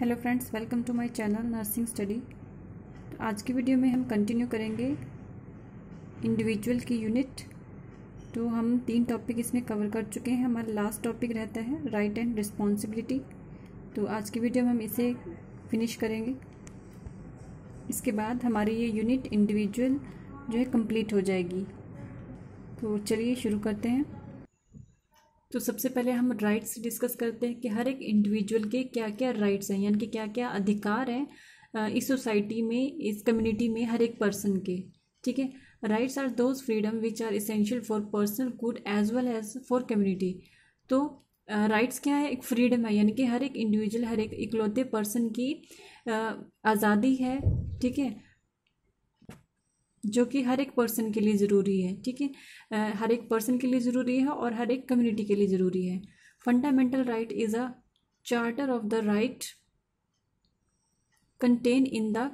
Hello friends welcome to my channel nursing study तो आज की वीडियो में हम कंटिन्यू करेंगे इंडिविजुअल की यूनिट तो हम तीन टॉपिक इसमें कवर कर चुके हैं हमारा लास्ट टॉपिक रहता है राइट एंड रिस्पॉन्सिबिलिटी तो आज की वीडियो में हम इसे फिनिश करेंगे इसके बाद हमारी ये यूनिट इंडिविजुअल जो है कंप्लीट हो जाएगी तो चलिए शुरू करते हैं तो सबसे पहले हम राइट्स डिस्कस करते हैं कि हर एक इंडिविजुअल के क्या क्या राइट्स हैं यानी कि क्या क्या अधिकार हैं इस सोसाइटी में इस कम्युनिटी में हर एक पर्सन के ठीक है rights are those freedom which are essential for personal good as well as for community तो राइट्स क्या है एक फ्रीडम है यानी कि हर एक इंडिविजुअल हर एक इकलौते पर्सन की आज़ादी है ठीक है जो कि हर एक पर्सन के लिए ज़रूरी है ठीक है हर एक पर्सन के लिए ज़रूरी है और हर एक कम्युनिटी के लिए ज़रूरी है fundamental right is a charter of the right contain in the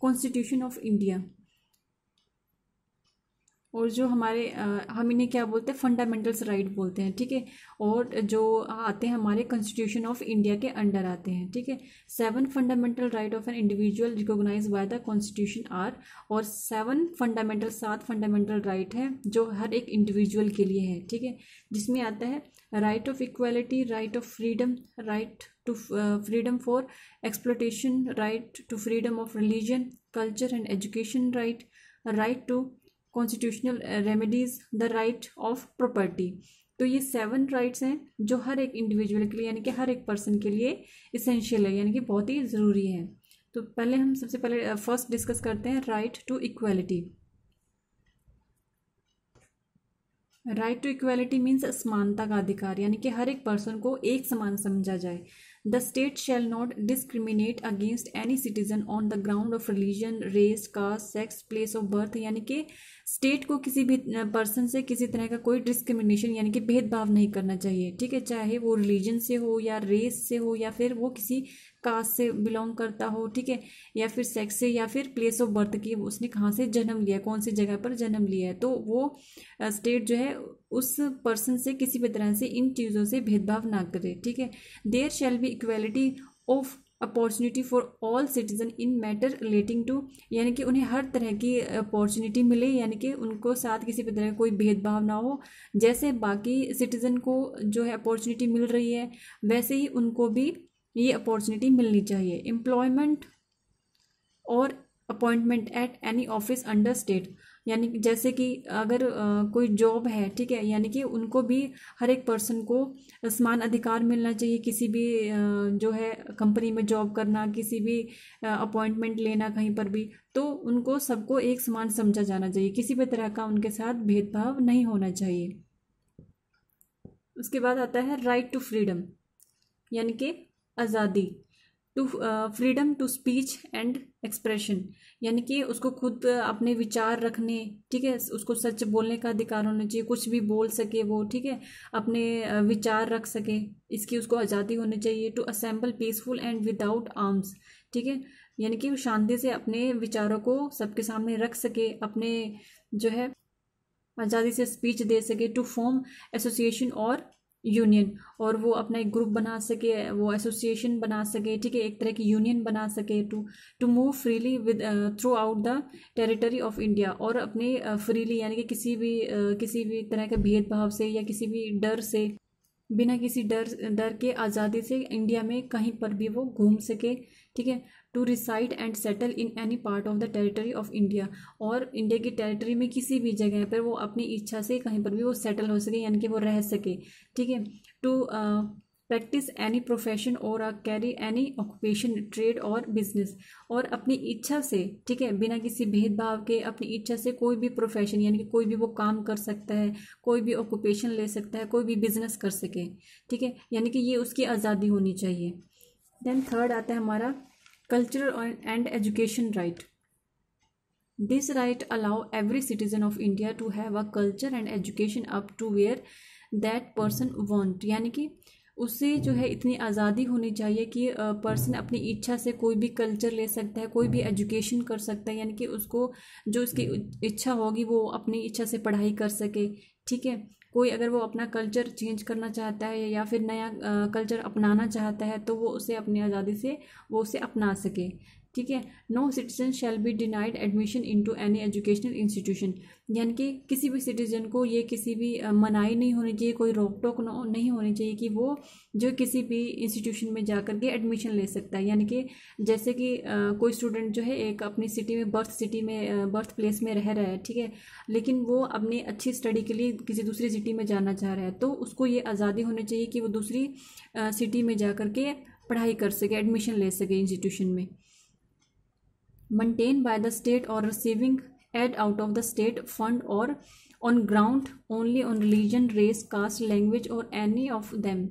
constitution of India और जो हमारे हम इन्हें क्या बोलते हैं फंडामेंटल्स राइट बोलते हैं ठीक है और जो आते हैं हमारे कॉन्स्टिट्यूशन ऑफ इंडिया के अंडर आते हैं ठीक है seven fundamental right of an individual recognize by the constitution are और सेवन फंडामेंटल सात फंडामेंटल राइट है जो हर एक इंडिविजुअल के लिए है ठीक है जिसमें आता है right of equality right of freedom right to freedom for exploitation right to freedom of religion culture and education right right to constitutional remedies the right of property तो ये सेवन राइट्स हैं जो हर एक इंडिविजुअल के लिए यानी कि हर एक पर्सन के लिए इसेंशियल है यानी कि बहुत ही ज़रूरी है तो पहले हम सबसे पहले फर्स्ट uh, डिस्कस करते हैं right to equality right to equality means समानता का अधिकार यानी कि हर एक पर्सन को एक समान समझा जाए the state shall not discriminate against any citizen on the ground of religion race caste sex place of birth यानी कि स्टेट को किसी भी पर्सन से किसी तरह का कोई डिस्क्रिमिनेशन यानी कि भेदभाव नहीं करना चाहिए ठीक है चाहे वो रिलीजन से हो या रेस से हो या फिर वो किसी कास्ट से बिलोंग करता हो ठीक है या फिर सेक्स से या फिर प्लेस ऑफ बर्थ की उसने कहाँ से जन्म लिया कौन सी जगह पर जन्म लिया है तो वो स्टेट जो है उस पर्सन से किसी भी तरह से इन चीज़ों से भेदभाव ना करे ठीक है there shall be equality of opportunity for all citizen in matter relating to यानी कि उन्हें हर तरह की अपॉर्चुनिटी मिले यानी कि उनको साथ किसी भी तरह कोई भेदभाव ना हो जैसे बाकी सिटीजन को जो है अपॉर्चुनिटी मिल रही है वैसे ही उनको भी ये अपॉर्चुनिटी मिलनी चाहिए एम्प्लॉयमेंट और appointment at any office under state यानी जैसे कि अगर कोई जॉब है ठीक है यानी कि उनको भी हर एक पर्सन को समान अधिकार मिलना चाहिए किसी भी जो है कंपनी में जॉब करना किसी भी अपॉइंटमेंट लेना कहीं पर भी तो उनको सबको एक समान समझा जाना चाहिए किसी भी तरह का उनके साथ भेदभाव नहीं होना चाहिए उसके बाद आता है राइट टू फ्रीडम यानी कि आज़ादी to freedom to speech and expression यानी कि उसको खुद अपने विचार रखने ठीक है उसको सच बोलने का अधिकार होना चाहिए कुछ भी बोल सके वो ठीक है अपने uh, विचार रख सके इसकी उसको आज़ादी होनी चाहिए to assemble peaceful and without arms ठीक है यानी कि शांति से अपने विचारों को सबके सामने रख सके अपने जो है आज़ादी से स्पीच दे सके टू फॉर्म एसोसिएशन और यूनियन और वो अपना एक ग्रुप बना सके वो एसोसिएशन बना सके ठीक है एक तरह की यूनियन बना सके to to move freely with throughout the territory of India और अपने फ्रीली uh, यानी कि किसी भी uh, किसी भी तरह के भेदभाव से या किसी भी डर से बिना किसी डर डर के आज़ादी से इंडिया में कहीं पर भी वो घूम सके ठीक है to reside and settle in any part of the territory of India और इंडिया की टेरिटरी में किसी भी जगह पर वो अपनी इच्छा से कहीं पर भी वो सेटल हो सके यानी कि वो रह सके ठीक है टू प्रैक्टिस एनी प्रोफेशन और कैरी एनी ऑक्यूपेशन ट्रेड और बिजनेस और अपनी इच्छा से ठीक है बिना किसी भेदभाव के अपनी इच्छा से कोई भी प्रोफेशन यानी कि कोई भी वो काम कर सकता है कोई भी ऑक्यूपेशन ले सकता है कोई भी बिजनेस कर सके ठीक है यानी कि ये उसकी आज़ादी होनी चाहिए देन थर्ड आता है हमारा cultural and education right this right allow every citizen of India to have a culture and education up to where that person want यानी कि उसे जो है इतनी आज़ादी होनी चाहिए कि पर्सन अपनी इच्छा से कोई भी कल्चर ले सकता है कोई भी एजुकेशन कर सकता है यानी कि उसको जो उसकी इच्छा होगी वो अपनी इच्छा से पढ़ाई कर सके ठीक है कोई अगर वो अपना कल्चर चेंज करना चाहता है या फिर नया कल्चर अपनाना चाहता है तो वो उसे अपनी आज़ादी से वो उसे अपना सके ठीक है no citizen shall be denied admission into any educational institution यानी कि किसी भी सिटीजन को ये किसी भी मनाही नहीं होनी चाहिए कोई रोक टोक नहीं होनी चाहिए कि वो जो किसी भी इंस्टीट्यूशन में जा कर के एडमिशन ले सकता है यानी कि जैसे कि कोई स्टूडेंट जो है एक अपनी सिटी में बर्थ सिटी में बर्थ प्लेस में रह रहा है ठीक है लेकिन वो अपनी अच्छी स्टडी के लिए किसी दूसरी सिटी में जाना चाह रहा है तो उसको ये आज़ादी होनी चाहिए कि वो दूसरी सिटी में जा कर के पढ़ाई कर सके एडमिशन ले सके इंस्टीट्यूशन में maintained by the state or receiving aid out of the state fund or on ground only on religion race caste language or any of them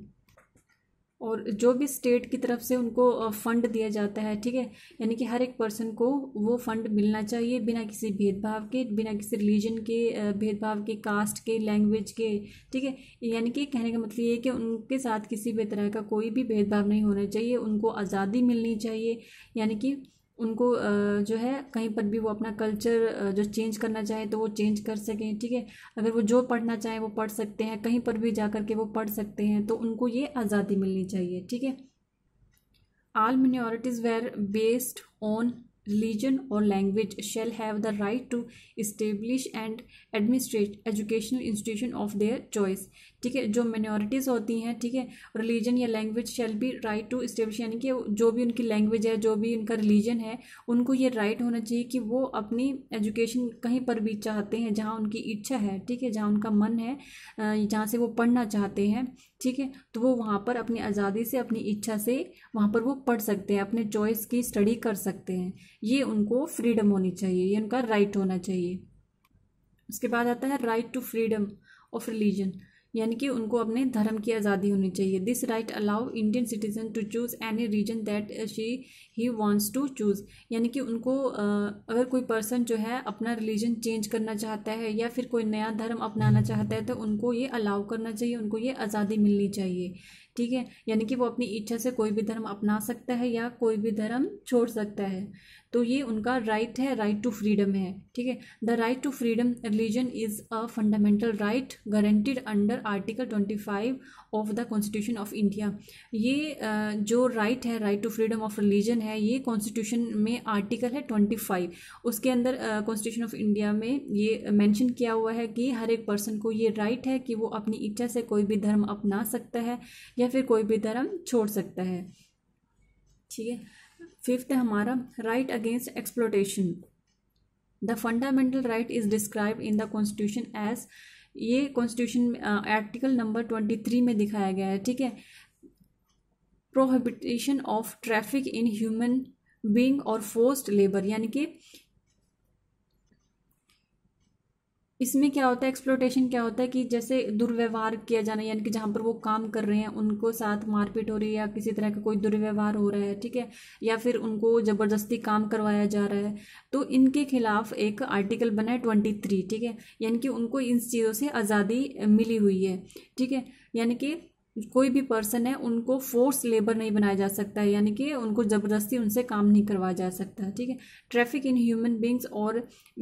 और जो भी स्टेट की तरफ से उनको फंड दिया जाता है ठीक है यानी कि हर एक पर्सन को वो फंड मिलना चाहिए बिना किसी भेदभाव के बिना किसी रिलीजन के भेदभाव के कास्ट के लैंग्वेज के ठीक है यानी कि कहने का मतलब ये कि उनके साथ किसी भी तरह का कोई भी भेदभाव नहीं होना चाहिए उनको आज़ादी मिलनी चाहिए यानी कि उनको जो है कहीं पर भी वो अपना कल्चर जो चेंज करना चाहें तो वो चेंज कर सकें ठीक है अगर वो जो पढ़ना चाहें वो पढ़ सकते हैं कहीं पर भी जा कर के वो पढ़ सकते हैं तो उनको ये आज़ादी मिलनी चाहिए ठीक है all minorities were based on religion or language shall have the right to establish and administrate educational institution of their choice ठीक है जो मिनोरिटीज़ होती हैं ठीक है रिलीजन या language shall be right to establish यानी कि जो भी उनकी लैंग्वेज है जो भी उनका रिलीजन है उनको ये राइट right होना चाहिए कि वो अपनी एजुकेशन कहीं पर भी चाहते हैं जहाँ उनकी इच्छा है ठीक है जहाँ उनका मन है जहाँ से वो पढ़ना चाहते हैं ठीक है तो वो वहाँ पर अपनी आज़ादी से अपनी इच्छा से वहाँ पर वो पढ़ सकते हैं अपने चॉइस की स्टडी कर सकते हैं ये उनको फ्रीडम होनी चाहिए ये उनका राइट होना चाहिए उसके बाद आता है right to freedom of religion यानी कि उनको अपने धर्म की आज़ादी होनी चाहिए this right allow Indian citizen to choose any reason that she he wants to choose यानी कि उनको अगर कोई पर्सन जो है अपना रिलीजन चेंज करना चाहता है या फिर कोई नया धर्म अपनाना चाहता है तो उनको ये अलाउ करना चाहिए उनको ये आज़ादी मिलनी चाहिए ठीक है यानी कि वो अपनी इच्छा से कोई भी धर्म अपना सकता है या कोई भी धर्म छोड़ सकता है तो ये उनका राइट है राइट टू फ्रीडम है ठीक है the right to freedom religion is a fundamental right guaranteed under article twenty five of the constitution of India ये जो राइट right है right to freedom of religion है ये कॉन्स्टिट्यूशन में आर्टिकल है ट्वेंटी फाइव उसके अंदर कॉन्स्टिट्यूशन ऑफ इंडिया में ये मैंशन किया हुआ है कि हर एक पर्सन को ये राइट right है कि वो अपनी इच्छा से कोई भी धर्म अपना सकता है या या फिर कोई भी धर्म छोड़ सकता है ठीक है फिफ्थ है हमारा right against exploitation the fundamental right is describe in the constitution as ये constitution article number twenty three में दिखाया गया है ठीक है prohibition of traffic in human being और फोर्स्ड लेबर यानी कि इसमें क्या होता है एक्सप्लोटेशन क्या होता है कि जैसे दुर्व्यवहार किया जाना यानी कि जहाँ पर वो काम कर रहे हैं उनको साथ मारपीट हो रही है या किसी तरह का कोई दुर्व्यवहार हो रहा है ठीक है या फिर उनको ज़बरदस्ती काम करवाया जा रहा है तो इनके खिलाफ एक आर्टिकल बना है ट्वेंटी थ्री ठीक है यानी कि उनको इन चीज़ों से आज़ादी मिली हुई है ठीक है यानी कि कोई भी पर्सन है उनको फोर्स लेबर नहीं बनाया जा सकता है यानी कि उनको ज़बरदस्ती उनसे काम नहीं करवाया जा सकता ठीक है ट्रैफिक इन ह्यूमन बींग्स और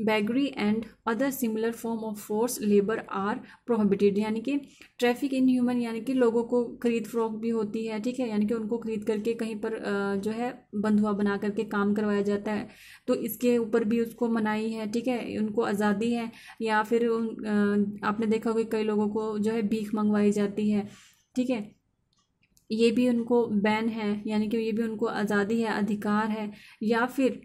beggary and other similar form of force labour are prohibited यानी कि ट्रैफिक इन ह्यूमन यानी कि लोगों को खरीद फरोख भी होती है ठीक है यानी कि उनको खरीद करके कहीं पर जो है बंधुआ बना करके काम करवाया जाता है तो इसके ऊपर भी उसको मनाही है ठीक है उनको आज़ादी है या फिर उन, आपने देखा होगा कई लोगों को जो है भीख मंगवाई जाती है ठीक है ये भी उनको बैन है यानी कि ये भी उनको आज़ादी है अधिकार है या फिर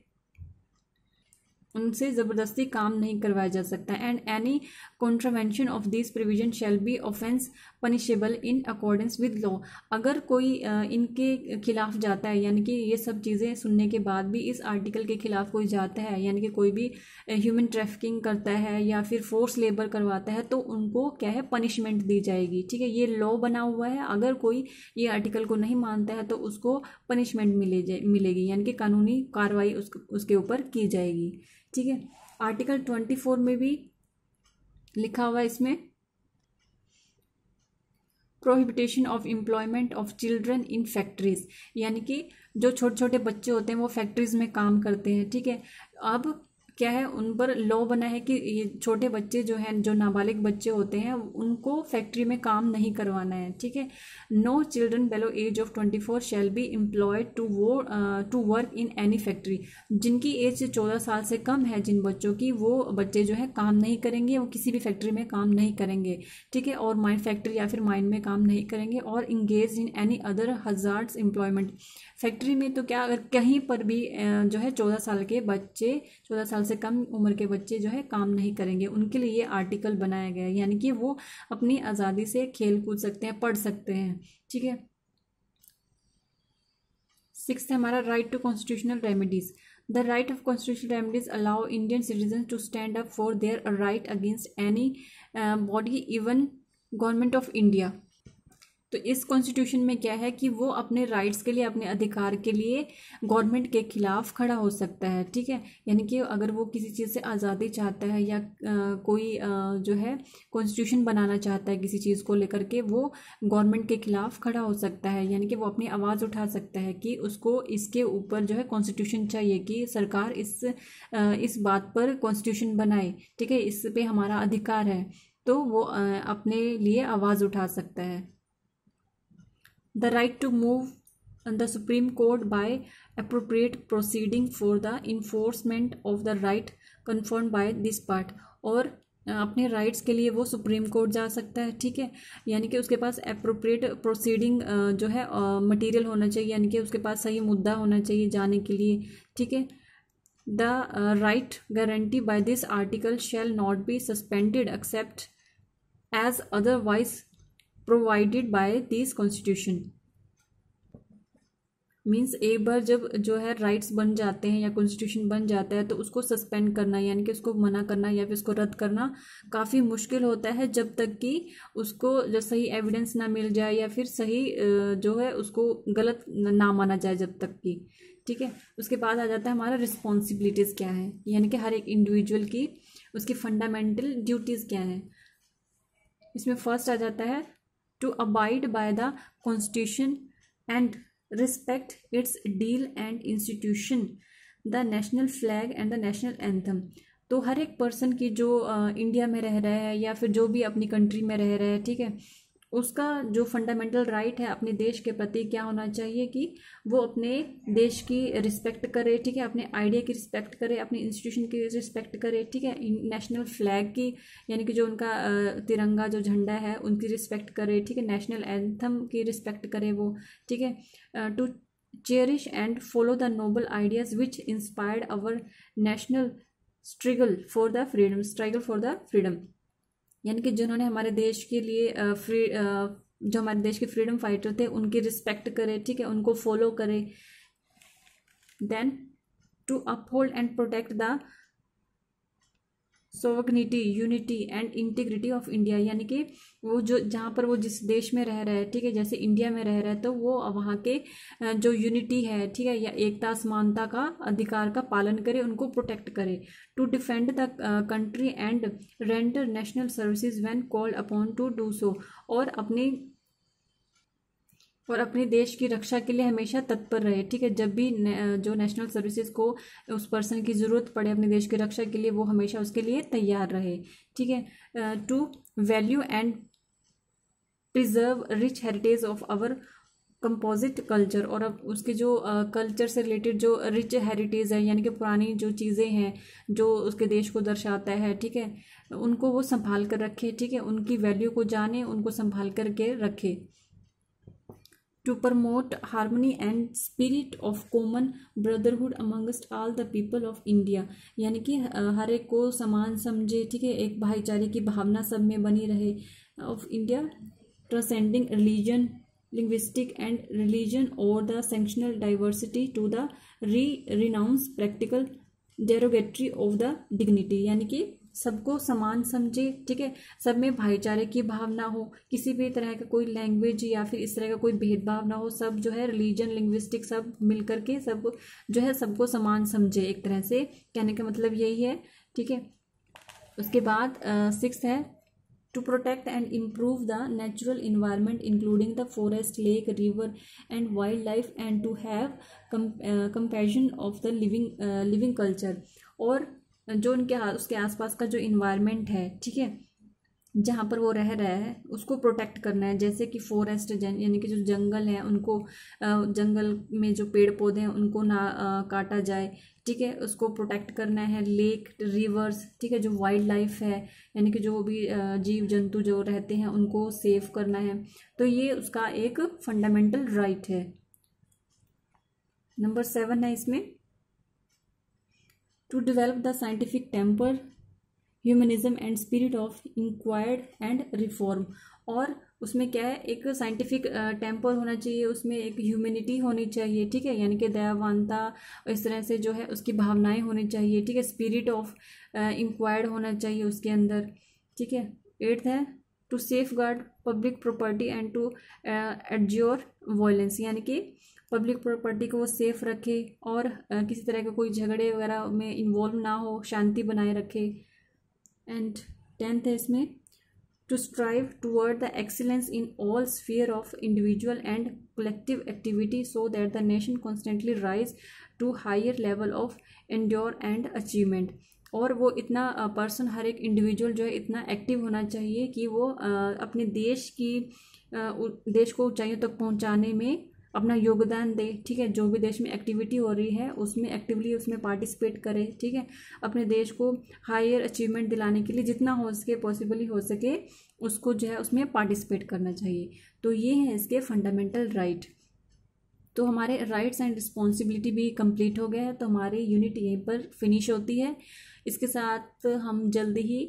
उनसे ज़बरदस्ती काम नहीं करवाया जा सकता and any contravention of this provision shall be offence punishable in accordance with law अगर कोई इनके खिलाफ जाता है यानी कि ये सब चीज़ें सुनने के बाद भी इस आर्टिकल के खिलाफ कोई जाता है यानी कि कोई भी ह्यूमन ट्रैफिकिंग करता है या फिर फोर्स लेबर करवाता है तो उनको क्या है पनिशमेंट दी जाएगी ठीक है ये लॉ बना हुआ है अगर कोई ये आर्टिकल को नहीं मानता है तो उसको पनिशमेंट मिले मिलेगी यानी कि कानूनी कार्रवाई उस, उसके ऊपर की जाएगी ठीक है आर्टिकल ट्वेंटी फोर में भी लिखा हुआ इसमें prohibition of employment of children in factories यानी कि जो छोटे छोटे बच्चे होते हैं वो फैक्ट्रीज में काम करते हैं ठीक है अब क्या है उन पर लॉ बना है कि ये छोटे बच्चे जो हैं जो नाबालिग बच्चे होते हैं उनको फैक्ट्री में काम नहीं करवाना है ठीक है no children below age of twenty four shall be employed to वो to work in any factory जिनकी एज चौदह साल से कम है जिन बच्चों की वो बच्चे जो है काम नहीं करेंगे वो किसी भी फैक्ट्री में काम नहीं करेंगे ठीक है और माइन फैक्ट्री या फिर माइन में काम नहीं करेंगे और engage in any other hazardous employment factory में तो क्या अगर कहीं पर भी uh, जो है चौदह साल के बच्चे चौदह साल से कम उम्र के बच्चे जो है काम नहीं करेंगे उनके लिए ये आर्टिकल बनाया गया है यानी कि वो अपनी आज़ादी से खेल कूद सकते हैं पढ़ सकते हैं ठीक है सिक्स हमारा right to constitutional remedies the right of constitutional remedies allow Indian citizen to stand up for their right against any body even government of India तो इस कॉन्स्टिट्यूशन में क्या है कि वो अपने राइट्स के लिए अपने अधिकार के लिए गवर्नमेंट के खिलाफ खड़ा हो सकता है ठीक है यानी कि अगर वो किसी चीज़ से आज़ादी चाहता है या आ, कोई आ, जो है कॉन्स्टिट्यूशन बनाना चाहता है किसी चीज़ को लेकर के वो गवर्नमेंट के खिलाफ खड़ा हो सकता है यानी कि वो अपनी आवाज़ उठा सकता है कि उसको इसके ऊपर जो है कॉन्स्टिट्यूशन चाहिए कि सरकार इस आ, इस बात पर कॉन्स्टिट्यूशन बनाए ठीक है इस पर हमारा अधिकार है तो वो अपने लिए आवाज़ उठा सकता है the right to move the supreme court by appropriate proceeding for the enforcement of the right confirmed by this part और अपने राइट्स के लिए वो सुप्रीम कोर्ट जा सकता है ठीक है यानी कि उसके पास अप्रोप्रिएट प्रोसीडिंग जो है मटेरियल होना चाहिए यानी कि उसके पास सही मुद्दा होना चाहिए जाने के लिए ठीक है the right guarantee by this article shall not be suspended except as otherwise provided by this constitution means एक बार जब जो है राइट्स बन जाते हैं या कॉन्स्टिट्यूशन बन जाता है तो उसको सस्पेंड करना यानी कि उसको मना करना या फिर उसको रद्द करना काफ़ी मुश्किल होता है जब तक कि उसको जो सही एविडेंस ना मिल जाए या फिर सही जो है उसको गलत ना माना जाए जब तक कि ठीक है उसके बाद आ जाता है हमारा रिस्पॉन्सिबिलिटीज़ क्या है यानी कि हर एक इंडिविजुअल की उसकी फंडामेंटल ड्यूटीज़ क्या है इसमें फर्स्ट आ जाता है to abide by the constitution and respect its deal and institution the national flag and the national anthem तो हर एक पर्सन की जो इंडिया में रह रहा है या फिर जो भी अपनी कंट्री में रह रहा है ठीक है उसका जो फंडामेंटल राइट right है अपने देश के प्रति क्या होना चाहिए कि वो अपने देश की रिस्पेक्ट करे ठीक है अपने आइडिया की रिस्पेक्ट करे अपने इंस्टीट्यूशन की रिस्पेक्ट करे ठीक है नेशनल फ्लैग की यानी कि जो उनका तिरंगा जो झंडा है उनकी रिस्पेक्ट करे ठीक है नेशनल एंथम की रिस्पेक्ट करे वो ठीक है to cherish and follow the noble ideas which inspired our national struggle for the freedom struggle for the freedom यानी कि जिन्होंने हमारे देश के लिए फ्री जो हमारे देश के फ्रीडम फाइटर थे उनकी रिस्पेक्ट करे ठीक है उनको फॉलो करें then to uphold and protect the sovereignty unity and integrity of India यानी कि वो जो जहाँ पर वो जिस देश में रह रहा है ठीक है जैसे इंडिया में रह रहा है तो वो वहाँ के जो यूनिटी है ठीक है या एकता समानता का अधिकार का पालन करे उनको प्रोटेक्ट करे to defend the country and render national services when called upon to do so और अपनी और अपने देश की रक्षा के लिए हमेशा तत्पर रहे ठीक है जब भी ने, जो नेशनल सर्विसेज को उस पर्सन की ज़रूरत पड़े अपने देश की रक्षा के लिए वो हमेशा उसके लिए तैयार रहे ठीक है to value and preserve rich heritage of our composite culture और अब उसके जो कल्चर से रिलेटेड जो रिच हेरिटेज है यानी कि पुरानी जो चीज़ें हैं जो उसके देश को दर्शाता है ठीक है उनको वो संभाल कर रखे ठीक है उनकी वैल्यू को जाने उनको संभाल करके रखे to promote harmony and spirit of common brotherhood amongst all the people of India यानी कि हर एक को समान समझे ठीक है एक भाईचारे की भावना सब में बनी रहे of India transcending religion linguistic and religion or the sanctional diversity to the re renounce practical derogatory of the dignity यानी कि सबको समान समझे ठीक है सब में भाईचारे की भावना हो किसी भी तरह का कोई लैंग्वेज या फिर इस तरह का कोई भेदभाव ना हो सब जो है रिलीजन लिंग्विस्टिक सब मिल करके सब जो है सबको समान समझे एक तरह से कहने का मतलब यही है ठीक है उसके बाद सिक्स है to protect and improve the natural environment including the forest lake river and wildlife and to have compassion of the living living culture और जो उनके उसके आसपास का जो इन्वायरमेंट है ठीक है जहाँ पर वो रह रहा है उसको प्रोटेक्ट करना है जैसे कि फॉरेस्ट यानी कि जो जंगल है उनको जंगल में जो पेड़ पौधे हैं उनको ना आ, काटा जाए ठीक है उसको प्रोटेक्ट करना है लेक रिवर्स ठीक है जो वाइल्ड लाइफ है यानी कि जो भी जीव जंतु जो रहते हैं उनको सेव करना है तो ये उसका एक फंडामेंटल राइट है नंबर सेवन है इसमें to develop the scientific temper humanism and spirit of inquiry and reform और उसमें क्या है एक साइंटिफिक टेम्पर होना चाहिए उसमें एक ह्यूमनिटी होनी चाहिए ठीक है यानी कि दयावानता इस तरह से जो है उसकी भावनाएं होनी चाहिए ठीक है स्पिरिट ऑफ इंक्वायर्ड होना चाहिए उसके अंदर ठीक है एट्थ है to safeguard public property and to abjure violence यानी कि पब्लिक प्रॉपर्टी को वो सेफ रखे और किसी तरह के कोई झगड़े वगैरह में इन्वॉल्व ना हो शांति बनाए रखे एंड टेंथ है इसमें to strive toward the excellence in all sphere of individual and collective activity so that the nation constantly rise to higher level of endeavour and achievement और वो इतना पर्सन हर एक इंडिविजुअल जो है इतना एक्टिव होना चाहिए कि वो अपने देश की देश को ऊंचाइयों तक पहुंचाने में अपना योगदान दे ठीक है जो भी देश में एक्टिविटी हो रही है उसमें एक्टिवली उसमें पार्टिसिपेट करे ठीक है अपने देश को हायर अचीवमेंट दिलाने के लिए जितना हो सके पॉसिबली हो सके उसको जो है उसमें पार्टिसिपेट करना चाहिए तो ये है इसके फंडामेंटल राइट right. तो हमारे राइट्स एंड रिस्पॉन्सिबिलिटी भी कंप्लीट हो गया है तो हमारी यूनिट यहीं पर फिनिश होती है इसके साथ हम जल्दी ही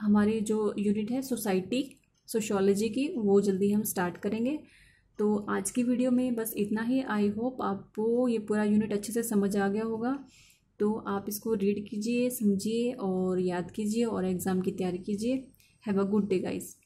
हमारी जो यूनिट है सोसाइटी सोशोलॉजी की वो जल्दी हम स्टार्ट करेंगे तो आज की वीडियो में बस इतना ही आई होप आपको ये पूरा यूनिट अच्छे से समझ आ गया होगा तो आप इसको रीड कीजिए समझिए और याद कीजिए और एग्ज़ाम की तैयारी कीजिए have a good day guys